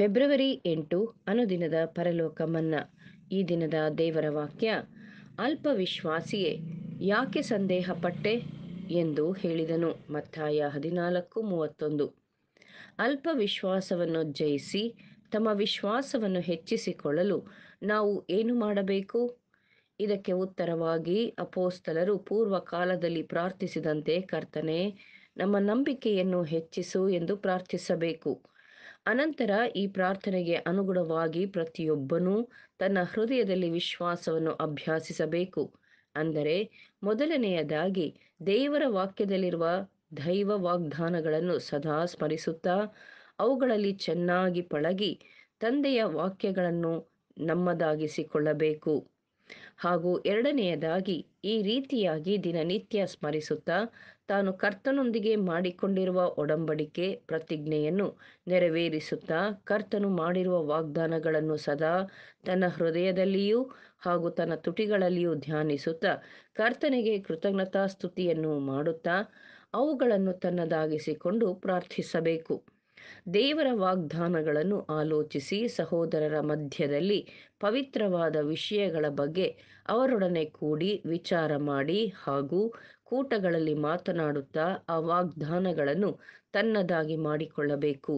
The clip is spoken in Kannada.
ಫೆಬ್ರವರಿ ಎಂಟು ಅನುದಿನದ ಪರಲೋಕ ಮನ್ನಾ ಈ ದಿನದ ದೇವರ ವಾಕ್ಯ ಅಲ್ಪ ವಿಶ್ವಾಸಿಯೇ ಯಾಕೆ ಸಂದೇಹ ಪಟ್ಟೆ ಎಂದು ಹೇಳಿದನು ಮತ್ತಾಯ ಹದಿನಾಲ್ಕು ಮೂವತ್ತೊಂದು ಅಲ್ಪ ವಿಶ್ವಾಸವನ್ನು ಜಯಿಸಿ ತಮ್ಮ ವಿಶ್ವಾಸವನ್ನು ಹೆಚ್ಚಿಸಿಕೊಳ್ಳಲು ನಾವು ಏನು ಮಾಡಬೇಕು ಇದಕ್ಕೆ ಉತ್ತರವಾಗಿ ಅಪೋಸ್ತಲರು ಪೂರ್ವ ಕಾಲದಲ್ಲಿ ಪ್ರಾರ್ಥಿಸಿದಂತೆ ಕರ್ತನೆ ನಮ್ಮ ನಂಬಿಕೆಯನ್ನು ಹೆಚ್ಚಿಸು ಎಂದು ಪ್ರಾರ್ಥಿಸಬೇಕು ಅನಂತರ ಈ ಪ್ರಾರ್ಥನೆಗೆ ಅನುಗುಣವಾಗಿ ಪ್ರತಿಯೊಬ್ಬನೂ ತನ್ನ ಹೃದಯದಲ್ಲಿ ವಿಶ್ವಾಸವನ್ನು ಅಭ್ಯಾಸಿಸಬೇಕು ಅಂದರೆ ಮೊದಲನೆಯದಾಗಿ ದೇವರ ವಾಕ್ಯದಲ್ಲಿರುವ ದೈವ ವಾಗ್ದಾನಗಳನ್ನು ಸದಾ ಸ್ಮರಿಸುತ್ತಾ ಅವುಗಳಲ್ಲಿ ಚೆನ್ನಾಗಿ ಪಳಗಿ ತಂದೆಯ ವಾಕ್ಯಗಳನ್ನು ನಮ್ಮದಾಗಿಸಿಕೊಳ್ಳಬೇಕು ಹಾಗೂ ಎರಡನೆಯದಾಗಿ ಈ ರೀತಿಯಾಗಿ ದಿನನಿತ್ಯ ಸ್ಮರಿಸುತ್ತಾ ತಾನು ಕರ್ತನೊಂದಿಗೆ ಮಾಡಿಕೊಂಡಿರುವ ಒಡಂಬಡಿಕೆ ಪ್ರತಿಜ್ಞೆಯನ್ನು ನೆರವೇರಿಸುತ್ತಾ ಕರ್ತನು ಮಾಡಿರುವ ವಾಗ್ದಾನಗಳನ್ನು ಸದಾ ತನ್ನ ಹೃದಯದಲ್ಲಿಯೂ ಹಾಗೂ ತನ್ನ ತುಟಿಗಳಲ್ಲಿಯೂ ಧ್ಯಾನಿಸುತ್ತಾ ಕರ್ತನಿಗೆ ಕೃತಜ್ಞತಾ ಸ್ತುತಿಯನ್ನು ಮಾಡುತ್ತಾ ಅವುಗಳನ್ನು ತನ್ನದಾಗಿಸಿಕೊಂಡು ಪ್ರಾರ್ಥಿಸಬೇಕು ದೇವರ ವಾಗ್ದಾನಗಳನ್ನು ಆಲೋಚಿಸಿ ಸಹೋದರರ ಮಧ್ಯದಲ್ಲಿ ಪವಿತ್ರವಾದ ವಿಷಯಗಳ ಬಗ್ಗೆ ಅವರೊಡನೆ ಕೂಡಿ ವಿಚಾರ ಮಾಡಿ ಹಾಗೂ ಕೂಟಗಳಲ್ಲಿ ಮಾತನಾಡುತ್ತಾ ಆ ವಾಗ್ದಾನಗಳನ್ನು ತನ್ನದಾಗಿ ಮಾಡಿಕೊಳ್ಳಬೇಕು